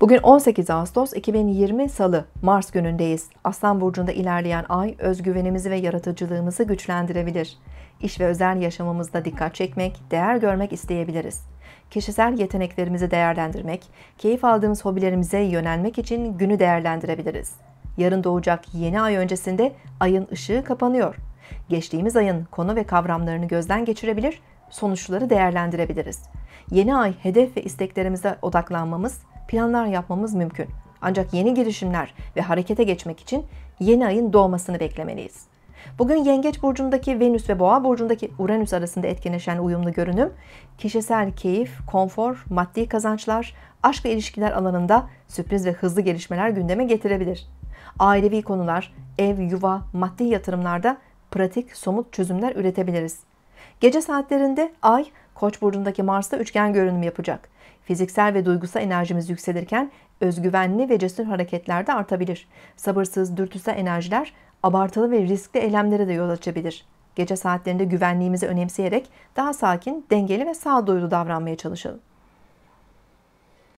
Bugün 18 Ağustos 2020 Salı, Mars günündeyiz. Aslan Burcu'nda ilerleyen ay özgüvenimizi ve yaratıcılığımızı güçlendirebilir. İş ve özel yaşamımızda dikkat çekmek, değer görmek isteyebiliriz. Kişisel yeteneklerimizi değerlendirmek, keyif aldığımız hobilerimize yönelmek için günü değerlendirebiliriz. Yarın doğacak yeni ay öncesinde ayın ışığı kapanıyor. Geçtiğimiz ayın konu ve kavramlarını gözden geçirebilir, sonuçları değerlendirebiliriz. Yeni ay hedef ve isteklerimize odaklanmamız, planlar yapmamız mümkün. Ancak yeni girişimler ve harekete geçmek için yeni ayın doğmasını beklemeliyiz. Bugün Yengeç burcundaki Venüs ve Boğa burcundaki Uranüs arasında etkileşen uyumlu görünüm, kişisel keyif, konfor, maddi kazançlar, aşk ve ilişkiler alanında sürpriz ve hızlı gelişmeler gündeme getirebilir. Ailevi konular, ev, yuva, maddi yatırımlarda pratik, somut çözümler üretebiliriz. Gece saatlerinde ay Koç burcundaki Mars'ta üçgen görünüm yapacak. Fiziksel ve duygusal enerjimiz yükselirken özgüvenli ve cesur hareketler de artabilir. Sabırsız, dürtüsel enerjiler abartılı ve riskli eylemlere de yol açabilir. Gece saatlerinde güvenliğimizi önemseyerek daha sakin, dengeli ve sağduyulu davranmaya çalışalım.